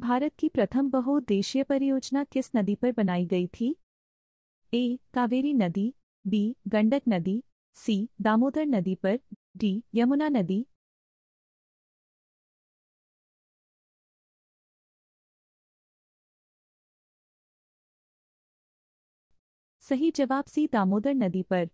भारत की प्रथम बहुउद्देशीय परियोजना किस नदी पर बनाई गई थी ए कावेरी नदी बी गंडक नदी सी दामोदर नदी पर डी यमुना नदी सही जवाब सी दामोदर नदी पर